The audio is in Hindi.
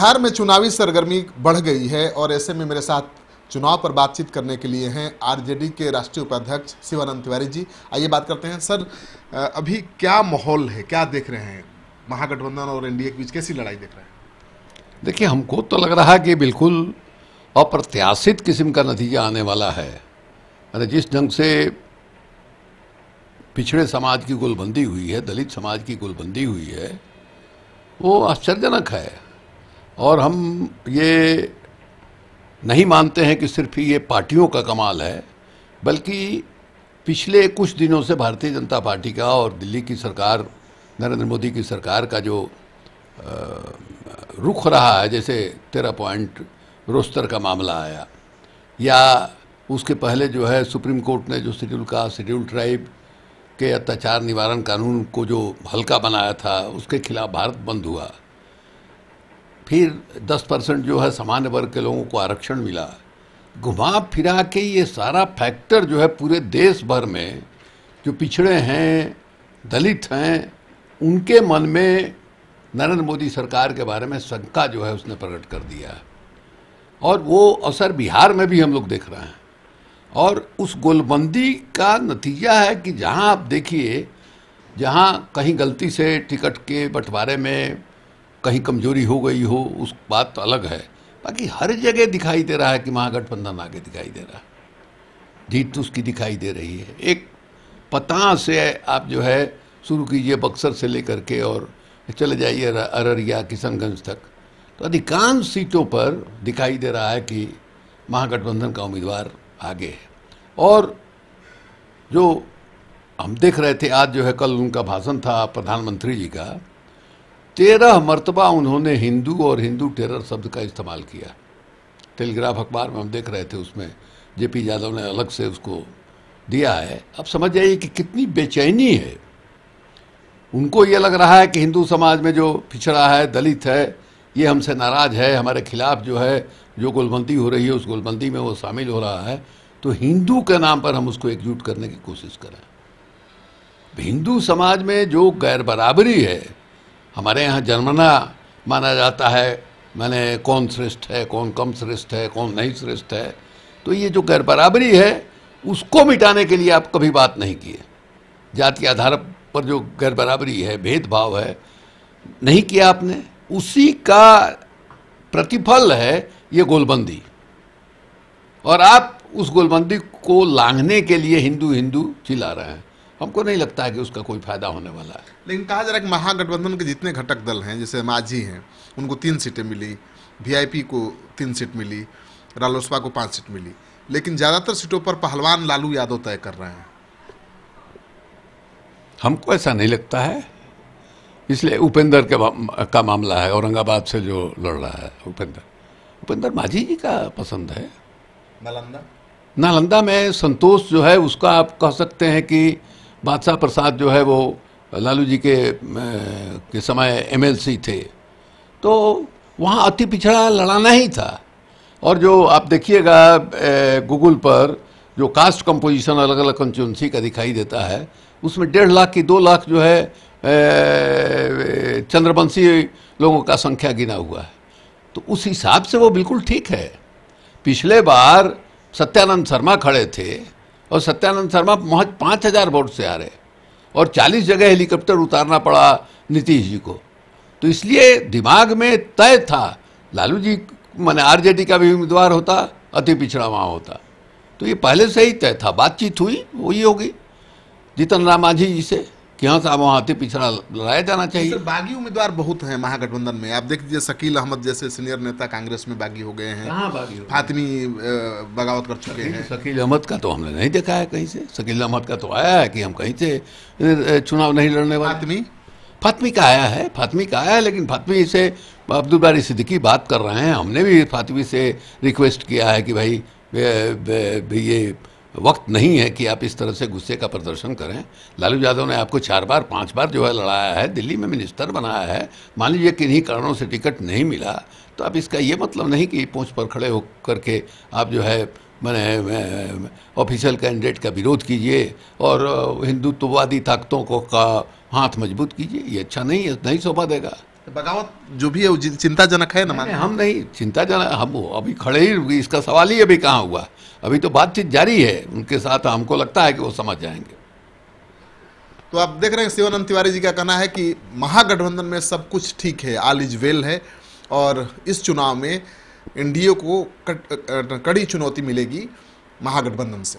बिहार में चुनावी सरगर्मी बढ़ गई है और ऐसे में मेरे साथ चुनाव पर बातचीत करने के लिए हैं आरजेडी के राष्ट्रीय उपाध्यक्ष शिवानंद तिवारी जी आइए बात करते हैं सर अभी क्या माहौल है क्या देख रहे हैं महागठबंधन और एनडीए के बीच कैसी लड़ाई देख रहे हैं देखिए हमको तो लग रहा है कि बिल्कुल अप्रत्याशित किस्म का नतीजा आने वाला है अरे जिस ढंग से पिछड़े समाज की गोलबंदी हुई है दलित समाज की गोलबंदी हुई है वो आश्चर्यजनक है और हम ये नहीं मानते हैं कि सिर्फ ये पार्टियों का कमाल है बल्कि पिछले कुछ दिनों से भारतीय जनता पार्टी का और दिल्ली की सरकार नरेंद्र मोदी की सरकार का जो रुख रहा है जैसे तेरह पॉइंट रोस्टर का मामला आया या उसके पहले जो है सुप्रीम कोर्ट ने जो शेड्यूल का शेड्यूल ट्राइब के अत्याचार निवारण कानून को जो हल्का बनाया था उसके खिलाफ भारत बंद हुआ फिर 10 परसेंट जो है सामान्य वर्ग के लोगों को आरक्षण मिला घुमा फिरा के ये सारा फैक्टर जो है पूरे देश भर में जो पिछड़े हैं दलित हैं उनके मन में नरेंद्र मोदी सरकार के बारे में शंका जो है उसने प्रकट कर दिया है और वो असर बिहार में भी हम लोग देख रहे हैं और उस गोलबंदी का नतीजा है कि जहां आप देखिए जहां कहीं गलती से टिकट के बंटवारे में कहीं कमजोरी हो गई हो उस बात तो अलग है बाकी हर जगह दिखाई दे रहा है कि महागठबंधन आगे दिखाई दे रहा है जीत तो उसकी दिखाई दे रही है एक पता से आप जो है शुरू कीजिए बक्सर से लेकर के और चले जाइए अररिया किशनगंज तक तो अधिकांश सीटों पर दिखाई दे रहा है कि महागठबंधन का उम्मीदवार आगे है और जो हम देख रहे थे आज जो है कल उनका भाषण था प्रधानमंत्री जी का तेरह मरतबा उन्होंने हिंदू और हिंदू टेरर शब्द का इस्तेमाल किया टेलीग्राफ अखबार में हम देख रहे थे उसमें जेपी यादव ने अलग से उसको दिया है अब समझ जाइए कि कितनी बेचैनी है उनको ये लग रहा है कि हिंदू समाज में जो पिछड़ा है दलित है ये हमसे नाराज़ है हमारे खिलाफ जो है जो गुलबंदी हो रही है उस गोलबंदी में वो शामिल हो रहा है तो हिंदू के नाम पर हम उसको एकजुट करने की कोशिश करें हिंदू समाज में जो गैर बराबरी है हमारे यहाँ जन्मना माना जाता है मैंने कौन श्रेष्ठ है कौन कम श्रेष्ठ है कौन नहीं श्रेष्ठ है तो ये जो गैर बराबरी है उसको मिटाने के लिए आप कभी बात नहीं किए जाति आधार पर जो गैर बराबरी है भेदभाव है नहीं किया आपने उसी का प्रतिफल है ये गोलबंदी और आप उस गोलबंदी को लांघने के लिए हिंदू हिंदू चिल्ला रहे हैं हमको नहीं लगता है कि उसका कोई फायदा होने वाला है लेकिन कहा जा रहा है कि महागठबंधन के जितने घटक दल हैं जैसे माझी हैं उनको तीन सीटें मिली वीआईपी को तीन सीट मिली रालोसपा को पाँच सीट मिली लेकिन ज़्यादातर सीटों पर पहलवान लालू यादव तय कर रहे हैं हमको ऐसा नहीं लगता है इसलिए उपेंद्र के का मामला है औरंगाबाद से जो लड़ रहा है उपेंद्र उपेंद्र माझी जी का पसंद है नालंदा नालंदा में संतोष जो है उसका आप कह सकते हैं कि बादशाह प्रसाद जो है वो लालू जी के के समय एमएलसी थे तो वहाँ अति पिछड़ा लड़ाना ही था और जो आप देखिएगा गूगल पर जो कास्ट कंपोजिशन अलग अलग कंस्टिट्यूंसी का दिखाई देता है उसमें डेढ़ लाख की दो लाख जो है चंद्रवंशी लोगों का संख्या गिना हुआ है तो उस हिसाब से वो बिल्कुल ठीक है पिछले बार सत्यानंद शर्मा खड़े थे और सत्यानंद शर्मा महज पाँच हजार वोट से आ रहे और चालीस जगह हेलीकॉप्टर उतारना पड़ा नीतीश जी को तो इसलिए दिमाग में तय था लालू जी मैंने आरजेडी का भी उम्मीदवार होता अति पिछड़ा वहाँ होता तो ये पहले से ही तय था बातचीत हुई वही होगी जीतन राम मांझी जी से कि हाँ साहब वहाँ हाथी पिछड़ा लड़ाया जाना चाहिए बागी उम्मीदवार बहुत हैं महागठबंधन में आप देख लीजिए शकील अहमद जैसे सीनियर नेता कांग्रेस में बागी हो गए हैं बागी फातमी बगावत कर चुके हैं शकील अहमद का तो हमने नहीं देखा है कहीं से शकील अहमद का तो आया है कि हम कहीं से चुनाव नहीं लड़ने वाले फातमी फातमी का आया है फातमी का आया है लेकिन फातमी से अब्दुल बारी सिद्दीकी बात कर रहे हैं हमने भी फातमी से रिक्वेस्ट किया है कि भाई ये वक्त नहीं है कि आप इस तरह से गुस्से का प्रदर्शन करें लालू यादव ने आपको चार बार पांच बार जो है लड़ाया है दिल्ली में मिनिस्टर बनाया है मान लीजिए किन्हीं कारणों से टिकट नहीं मिला तो आप इसका ये मतलब नहीं कि पूछ पर खड़े हो करके आप जो है मैंने ऑफिशियल कैंडिडेट का विरोध कीजिए और हिंदुत्ववादी ताकतों को का हाथ मजबूत कीजिए ये अच्छा नहीं है नहीं शोभा देगा तो बगावत जो भी है वो चिंताजनक है ना हम नहीं चिंताजनक हम अभी खड़े ही इसका सवाल ही अभी कहाँ हुआ अभी तो बातचीत जारी है उनके साथ हमको लगता है कि वो समझ जाएंगे तो आप देख रहे हैं शिवानंद तिवारी जी का कहना है कि महागठबंधन में सब कुछ ठीक है आल इज वेल है और इस चुनाव में एनडीए को कड़ी चुनौती मिलेगी महागठबंधन से